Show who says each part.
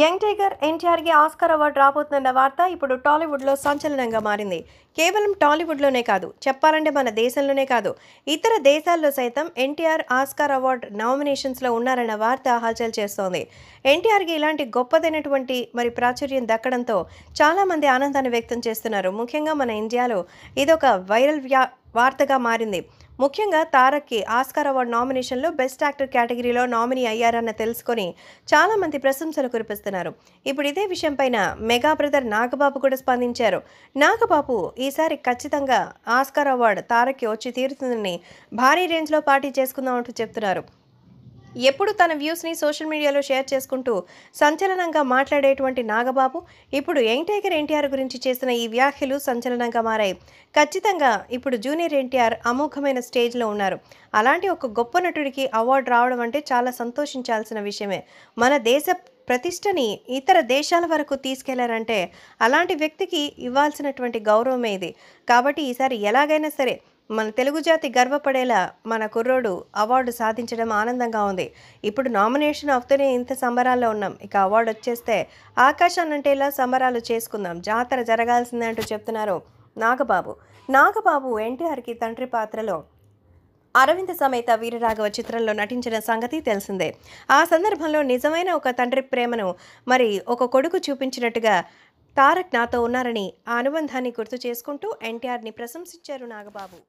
Speaker 1: young tiger ఎన్టీఆర్కి Oscar award రాబోతుందన్న వార్త ఇప్పుడు టాలీవుడ్లో సంచలనంగా మారింది కేవలం టాలీవుడ్లోనే కాదు చెప్పాలంటే మన దేశంలోనే కాదు ఇతర దేశాల్లో సైతం ఎన్టీఆర్ ఆస్కార్ అవార్డు నామినేషన్స్లో ఉన్నారన్న వార్త హల్చల్ చేస్తోంది ఎన్టీఆర్కి ఇలాంటి గొప్పదైనటువంటి మరి ప్రాచుర్యం దక్కడంతో చాలామంది ఆనందాన్ని వ్యక్తం చేస్తున్నారు ముఖ్యంగా మన ఇండియాలో ఇదొక వైరల్ వ్యా వార్తగా మారింది ముఖ్యంగా తారక్కి ఆస్కార్ అవార్డ్ నామినేషన్లో బెస్ట్ యాక్టర్ కేటగిరీలో నామినీ అయ్యారన్న తెలుసుకొని చాలామంది ప్రశంసలు కురిపిస్తున్నారు ఇప్పుడు ఇదే విషయంపైన మెగా బ్రదర్ నాగబాబు కూడా స్పందించారు నాగబాబు ఈసారి ఖచ్చితంగా ఆస్కార్ అవార్డ్ తారక్కి వచ్చి తీరుతుందని భారీ రేంజ్లో పార్టీ చేసుకుందామంటూ చెప్తున్నారు ఎప్పుడు తన వ్యూస్ని సోషల్ మీడియాలో షేర్ చేసుకుంటూ సంచలనంగా మాట్లాడేటువంటి నాగబాబు ఇప్పుడు యంగ్ టైగర్ ఎన్టీఆర్ గురించి చేసిన ఈ వ్యాఖ్యలు సంచలనంగా మారాయి ఖచ్చితంగా ఇప్పుడు జూనియర్ ఎన్టీఆర్ అమోఘమైన స్టేజ్లో ఉన్నారు అలాంటి ఒక గొప్ప నటుడికి అవార్డు రావడం అంటే చాలా సంతోషించాల్సిన విషయమే మన దేశ ప్రతిష్టని ఇతర దేశాల వరకు తీసుకెళ్లారంటే అలాంటి వ్యక్తికి ఇవ్వాల్సినటువంటి గౌరవమే ఇది కాబట్టి ఈసారి ఎలాగైనా సరే మన తెలుగు జాతి గర్వపడేలా మన కుర్రోడు అవార్డు సాధించడం ఆనందంగా ఉంది ఇప్పుడు నామినేషన్ అవుతూనే ఇంత సంబరాల్లో ఉన్నాం ఇక అవార్డు వచ్చేస్తే ఆకాశాన్నంటేలా సంబరాలు చేసుకుందాం జాతర జరగాల్సిందే అంటూ చెప్తున్నారు నాగబాబు నాగబాబు ఎన్టీఆర్కి తండ్రి పాత్రలో అరవింద్ సమేత వీరరాఘవ చిత్రంలో నటించిన సంగతి తెలిసిందే ఆ సందర్భంలో నిజమైన ఒక తండ్రి ప్రేమను మరి ఒక కొడుకు చూపించినట్టుగా తారక్ నాతో ఉన్నారని ఆ అనుబంధాన్ని గుర్తు చేసుకుంటూ ఎన్టీఆర్ని ప్రశంసించారు నాగబాబు